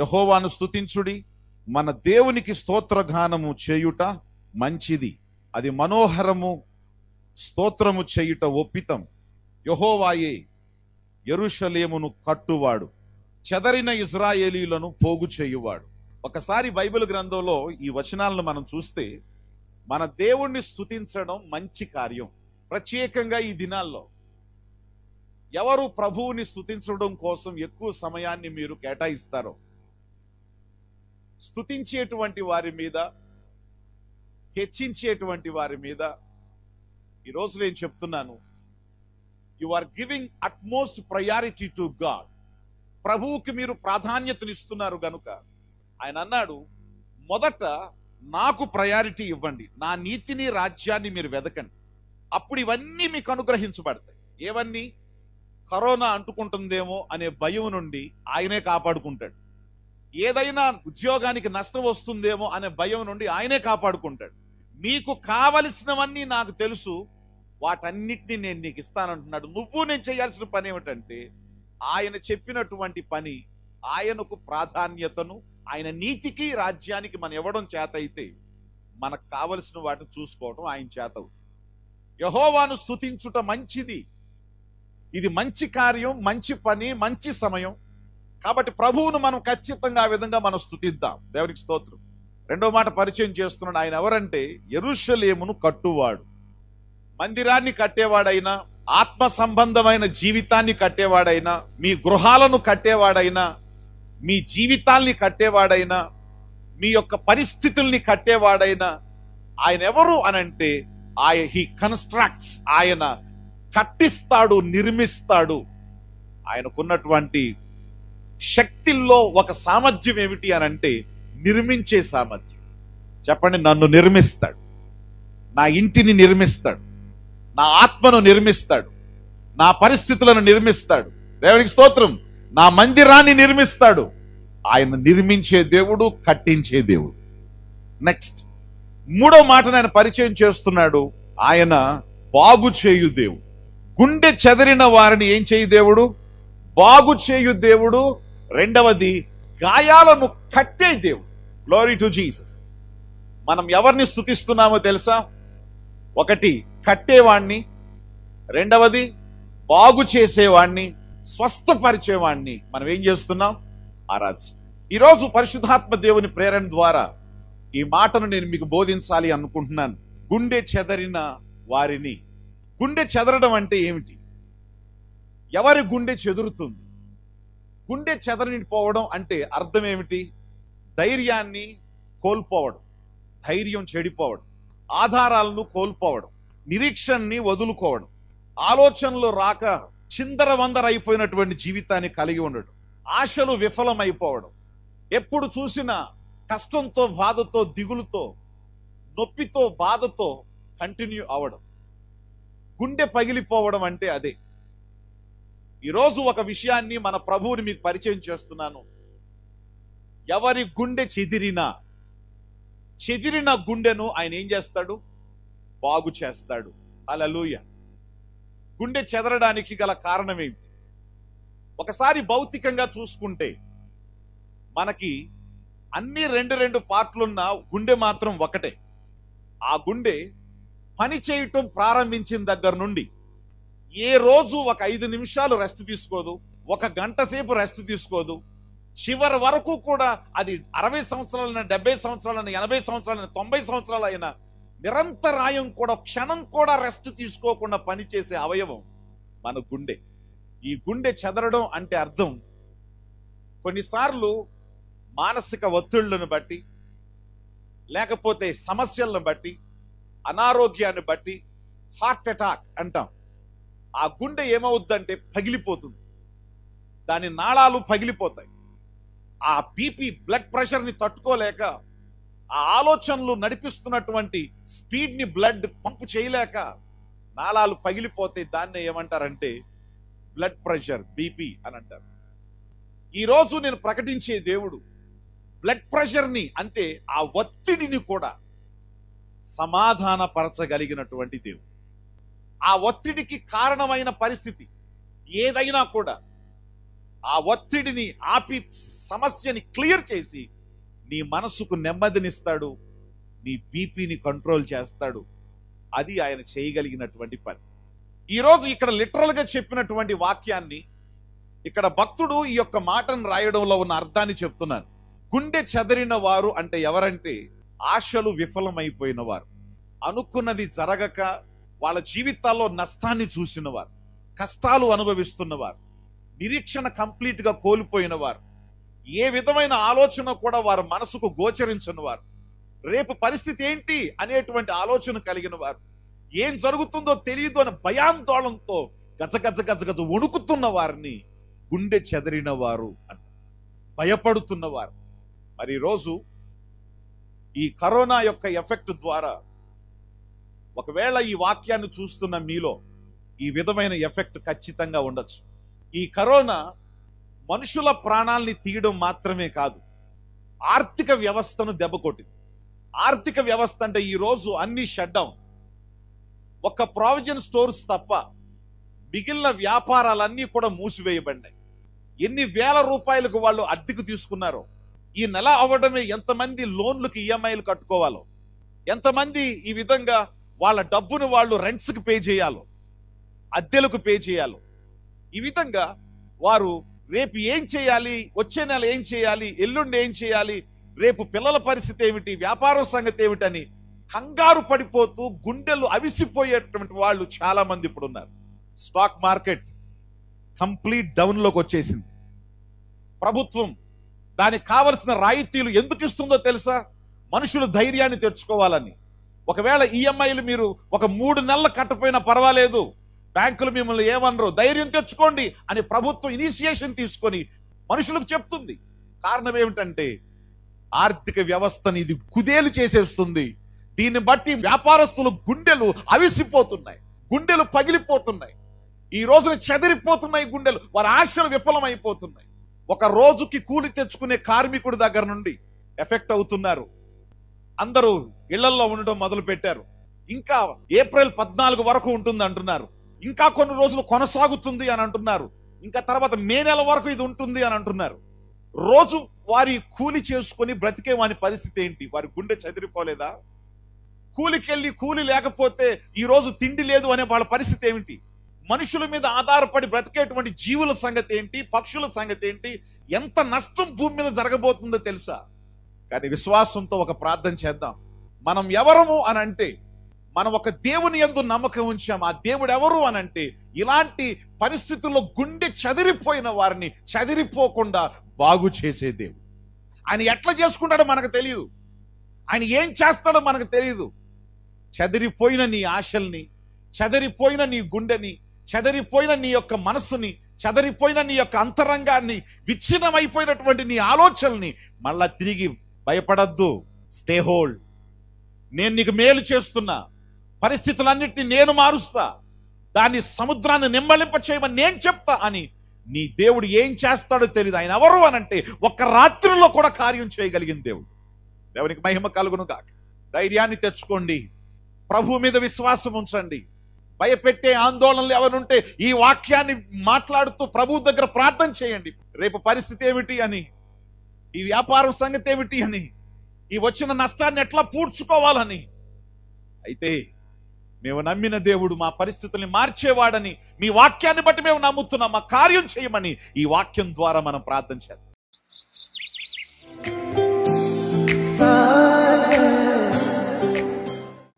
యహోవాను స్థుతించుడి మన దేవునికి స్తోత్రగానము చేయుట మంచిది అది మనోహరము స్తోత్రము చేయుట ఒప్పితం యహోవాయే ఎరుషలేమును కట్టువాడు చెదరిన ఇజ్రాయేలీలను పోగు చేయువాడు ఒకసారి బైబిల్ గ్రంథంలో ఈ వచనాలను మనం చూస్తే మన దేవుణ్ణి స్థుతించడం మంచి కార్యం ప్రత్యేకంగా ఈ దినాల్లో ఎవరు ప్రభువుని స్థుతించడం కోసం ఎక్కువ సమయాన్ని మీరు కేటాయిస్తారో స్థుతించేటువంటి వారి మీద హెచ్చించేటువంటి వారి మీద ఈరోజు నేను చెప్తున్నాను you are giving utmost priority to god ప్రభువుకి మీరు ప్రాధాన్యతనిస్తున్నారు గనుక ఆయన అన్నాడు మొదట నాకు ప్రయారిటీ ఇవ్వండి నా నీతిని రాజ్యాన్ని మీరు వెదకండి అప్పుడు ఇవన్నీ మీకు అనుగ్రహించబడతాయి ఏవన్నీ కరోనా అంటుకుంటుందేమో అనే భయం నుండి ఆయనే కాపాడుకుంటాడు ఏదైనా ఉద్యోగానికి నష్టం వస్తుందేమో అనే భయం నుండి ఆయనే కాపాడుకుంటాడు మీకు కావలసినవన్నీ నాకు తెలుసు వాటన్నిటిని నేను నీకు ఇస్తానంటున్నాడు నువ్వు నేను చేయాల్సిన పని ఏమిటంటే ఆయన చెప్పినటువంటి పని ఆయనకు ప్రాధాన్యతను ఆయన నీతికి రాజ్యానికి మనం ఇవ్వడం చేత అయితే మనకు కావలసిన వాటిని చూసుకోవడం ఆయన చేత యహోవాను స్థుతించుట మంచిది ఇది మంచి కార్యం మంచి పని మంచి సమయం కాబట్టి ప్రభువును మనం ఖచ్చితంగా ఆ విధంగా మనం స్థుతిద్దాం దేవునికి స్తోత్రం రెండో మాట పరిచయం చేస్తున్నాడు ఆయన ఎవరంటే ఎరుషలేమును కట్టువాడు మందిరాన్ని కట్టేవాడైనా ఆత్మ సంబంధమైన జీవితాన్ని కట్టేవాడైనా మీ గృహాలను కట్టేవాడైనా మీ జీవితాల్ని కట్టేవాడైనా మీ యొక్క పరిస్థితుల్ని కట్టేవాడైనా ఆయన ఎవరు అనంటే ఆయ హీ కన్స్ట్రాక్ట్స్ ఆయన కట్టిస్తాడు నిర్మిస్తాడు ఆయనకున్నటువంటి శక్తిల్లో ఒక సామర్థ్యం ఏమిటి అని అంటే నిర్మించే సామర్థ్యం చెప్పండి నన్ను నిర్మిస్తాడు నా ఇంటిని నిర్మిస్తాడు నా ఆత్మను నిర్మిస్తాడు నా పరిస్థితులను నిర్మిస్తాడు దేవునికి స్తోత్రం నా మందిరాన్ని నిర్మిస్తాడు ఆయన నిర్మించే దేవుడు కట్టించే దేవుడు నెక్స్ట్ మూడో మాటను ఆయన పరిచయం చేస్తున్నాడు ఆయన బాగు చేయు దేవుడు గుండె చెదరిన వారిని ఏం చేయు దేవుడు బాగు చేయు దేవుడు రెండవది గాయాలను కట్టే దేవుడు గ్లోరీ టు జీసస్ మనం ఎవరిని స్థుతిస్తున్నామో తెలుసా ఒకటి కట్టేవాణ్ణి రెండవది బాగు చేసేవాణ్ణి స్వస్థపరిచేవాణ్ణి మనం ఏం చేస్తున్నాం ఆరాధిస్తున్నాం ఈరోజు పరిశుధాత్మ దేవుని ప్రేరణ ద్వారా ఈ మాటను నేను మీకు బోధించాలి అనుకుంటున్నాను గుండె చెదరిన వారిని గుండె చెదరడం అంటే ఏమిటి ఎవరి గుండె చెదురుతుంది గుండె చెదరనిపోవడం అంటే అర్థం ఏమిటి ధైర్యాన్ని కోల్పోవడం ధైర్యం చెడిపోవడం ఆధారాలను కోల్పోవడం నిరీక్షణని వదులుకోవడం ఆలోచనలు రాక చిందరవందర అయిపోయినటువంటి జీవితాన్ని కలిగి ఉండడం ఆశలు విఫలమైపోవడం ఎప్పుడు చూసినా కష్టంతో బాధతో దిగులుతో నొప్పితో బాధతో కంటిన్యూ అవడం గుండె పగిలిపోవడం అంటే అదే ఈరోజు ఒక విషయాన్ని మన ప్రభువుని మీకు పరిచయం చేస్తున్నాను ఎవరి గుండె చెదిరినా చెదిరిన గుండెను ఆయన ఏం చేస్తాడు బాగు చేస్తాడు అలలుయ గుండె చెదరడానికి గల కారణం ఏంటి ఒకసారి భౌతికంగా చూసుకుంటే మనకి అన్ని రెండు రెండు పార్ట్లున్న గుండె మాత్రం ఒకటే ఆ గుండె పని చేయటం ప్రారంభించిన దగ్గర నుండి ఏ రోజు ఒక ఐదు నిమిషాలు రెస్ట్ తీసుకోదు ఒక గంట సేపు రెస్ట్ తీసుకోదు చివరి వరకు కూడా అది అరవై సంవత్సరాలైన డెబ్బై సంవత్సరాలైన ఎనభై సంవత్సరాలైన తొంభై సంవత్సరాలైన నిరంతరాయం కూడా క్షణం కూడా రెస్ట్ తీసుకోకుండా పనిచేసే అవయవం మన గుండె ఈ గుండె చెదరడం అంటే అర్థం కొన్నిసార్లు మానసిక ఒత్తిళ్లను బట్టి లేకపోతే సమస్యలను బట్టి అనారోగ్యాన్ని బట్టి హార్ట్ అటాక్ అంటాం ఆ గుండె ఏమవుద్దంటే పగిలిపోతుంది దాని నాళాలు పగిలిపోతాయి ఆ బీపీ బ్లడ్ ప్రెషర్ని తట్టుకోలేక ఆ ఆలోచనలు నడిపిస్తున్నటువంటి స్పీడ్ని బ్లడ్ పంపు చేయలేక నాళాలు పగిలిపోతాయి దాన్ని ఏమంటారంటే బ్లడ్ ప్రెషర్ బీపీ అని అంటారు ఈరోజు నేను ప్రకటించే దేవుడు బ్లడ్ ప్రెషర్ని అంటే ఆ ఒత్తిడిని కూడా సమాధానపరచగలిగినటువంటి దేవుడు ఆ ఒత్తిడికి కారణమైన పరిస్థితి ఏదైనా కూడా ఆ ఒత్తిడిని ఆపి సమస్యని క్లియర్ చేసి నీ మనసుకు నెమ్మదినిస్తాడు నీ బీపీని కంట్రోల్ చేస్తాడు అది ఆయన చేయగలిగినటువంటి పని ఈరోజు ఇక్కడ లిటరల్గా చెప్పినటువంటి వాక్యాన్ని ఇక్కడ భక్తుడు ఈ యొక్క మాటను రాయడంలో ఉన్న అర్థాన్ని చెప్తున్నాను గుండె చెదరిన వారు అంటే ఎవరంటే ఆశలు విఫలమైపోయిన వారు అనుకున్నది జరగక వాళ్ళ జీవితాల్లో నష్టాన్ని చూసినవారు కష్టాలు అనుభవిస్తున్నవారు నిరీక్షణ కంప్లీట్గా కోల్పోయినవారు ఏ విధమైన ఆలోచన కూడా వారు మనసుకు గోచరించిన వారు రేపు పరిస్థితి ఏంటి అనేటువంటి ఆలోచన కలిగిన వారు ఏం జరుగుతుందో తెలియదు అనే భయాందోళనతో గజ గజ వణుకుతున్న వారిని గుండె చెదరిన వారు అంట భయపడుతున్నవారు మరి రోజు ఈ కరోనా యొక్క ఎఫెక్ట్ ద్వారా ఒకవేళ ఈ వాక్యాన్ని చూస్తున్న మీలో ఈ విధమైన ఎఫెక్ట్ ఖచ్చితంగా ఉండొచ్చు ఈ కరోనా మనుషుల ప్రాణాలని తీయడం మాత్రమే కాదు ఆర్థిక వ్యవస్థను దెబ్బకొట్టింది ఆర్థిక వ్యవస్థ అంటే ఈరోజు అన్ని షట్ ఒక ఒక్క ప్రావిజన్ స్టోర్స్ తప్ప మిగిలిన వ్యాపారాలన్నీ కూడా మూసివేయబడినాయి ఎన్ని వేల రూపాయలకు వాళ్ళు అద్దెకు తీసుకున్నారో ఈ నెల అవ్వడమే ఎంతమంది లోన్లకు ఈఎంఐలు e కట్టుకోవాలో ఎంతమంది ఈ విధంగా వాళ్ళ డబ్బును వాళ్ళు రెంట్స్కి పే చేయాలో అద్దెలకు పే చేయాలో ఈ విధంగా వారు రేపు ఏం చేయాలి వచ్చే నెల ఏం చేయాలి ఎల్లుండి ఏం చేయాలి రేపు పిల్లల పరిస్థితి ఏమిటి వ్యాపారం సంగతి ఏమిటని కంగారు పడిపోతూ గుండెలు అవిసిపోయేటువంటి వాళ్ళు చాలా మంది ఇప్పుడు ఉన్నారు స్టాక్ మార్కెట్ కంప్లీట్ డౌన్లోకి వచ్చేసింది ప్రభుత్వం దానికి కావలసిన రాయితీలు ఎందుకు ఇస్తుందో తెలుసా మనుషులు ధైర్యాన్ని తెచ్చుకోవాలని ఒకవేళ ఈఎంఐలు e మీరు ఒక మూడు నెలలు కట్టపోయినా పర్వాలేదు బ్యాంకులు మిమ్మల్ని ఏమనరు ధైర్యం తెచ్చుకోండి అని ప్రభుత్వం ఇనిషియేషన్ తీసుకొని మనుషులకు చెప్తుంది కారణం ఏమిటంటే ఆర్థిక వ్యవస్థని ఇది కుదేలు చేసేస్తుంది దీన్ని బట్టి వ్యాపారస్తులు గుండెలు అవిసిపోతున్నాయి గుండెలు పగిలిపోతున్నాయి ఈ రోజున చెదిరిపోతున్నాయి గుండెలు వారి ఆశలు విఫలమైపోతున్నాయి ఒక రోజుకి కూలి తెచ్చుకునే కార్మికుడి దగ్గర నుండి ఎఫెక్ట్ అవుతున్నారు అందరూ ఇళ్లలో ఉండటం మొదలు పెట్టారు ఇంకా ఏప్రిల్ పద్నాలుగు వరకు ఉంటుంది అంటున్నారు ఇంకా కొన్ని రోజులు కొనసాగుతుంది అని అంటున్నారు ఇంకా తర్వాత మే నెల వరకు ఇది ఉంటుంది అని అంటున్నారు రోజు వారి కూలి చేసుకుని బ్రతికే వాని పరిస్థితి ఏంటి వారి గుండె చదిరిపోలేదా కూలికెళ్ళి కూలి లేకపోతే ఈ రోజు తిండి లేదు అనే వాళ్ళ పరిస్థితి ఏమిటి మనుషుల మీద ఆధారపడి బ్రతికేటువంటి జీవుల సంగతి ఏంటి పక్షుల సంగతి ఏంటి ఎంత నష్టం భూమి మీద జరగబోతుందో తెలుసా కానీ విశ్వాసంతో ఒక ప్రార్థన చేద్దాం మనం ఎవరము అని అంటే మనం ఒక దేవుని ఎందు నమ్మకం ఉంచాం ఆ దేవుడు ఎవరు అని అంటే ఇలాంటి పరిస్థితుల్లో గుండె చదిరిపోయిన వారిని చదిరిపోకుండా బాగు చేసే దేవుడు ఆయన ఎట్లా చేసుకుంటాడో మనకు తెలియదు ఆయన ఏం చేస్తాడో మనకు తెలియదు చదిరిపోయిన నీ ఆశల్ని చెదిరిపోయిన నీ గుండెని చెదిరిపోయిన నీ యొక్క మనస్సుని చెదిరిపోయిన నీ యొక్క అంతరంగాన్ని విచ్ఛిన్నమైపోయినటువంటి నీ ఆలోచనల్ని మళ్ళా తిరిగి భయపడద్దు స్టే హోల్డ్ నేను నీకు మేలు చేస్తున్నా పరిస్థితులన్నింటినీ నేను మారుస్తా దాన్ని సముద్రాన్ని నిమ్మలింప చేయమని నేను చెప్తా అని నీ దేవుడు ఏం చేస్తాడో తెలియదు ఆయన ఎవరు అని అంటే ఒక్క రాత్రిలో కూడా కార్యం చేయగలిగిన దేవుడు దేవునికి మహిమ కలుగును కాక ధైర్యాన్ని తెచ్చుకోండి ప్రభు మీద విశ్వాసం ఉంచండి భయపెట్టే ఆందోళనలు ఎవరుంటే ఈ వాక్యాన్ని మాట్లాడుతూ ప్రభు దగ్గర ప్రార్థన చేయండి రేపు పరిస్థితి ఏమిటి అని ఈ వ్యాపారం సంగతి ఏమిటి అని ఈ వచ్చిన నష్టాన్ని ఎట్లా పూడ్చుకోవాలని అయితే మేము నమ్మిన దేవుడు మా పరిస్థితుల్ని మార్చేవాడని మీ వాక్యాన్ని బట్టి మేము నమ్ముతున్నాం మా కార్యం చేయమని ఈ వాక్యం ద్వారా మనం ప్రార్థన చేద్దాం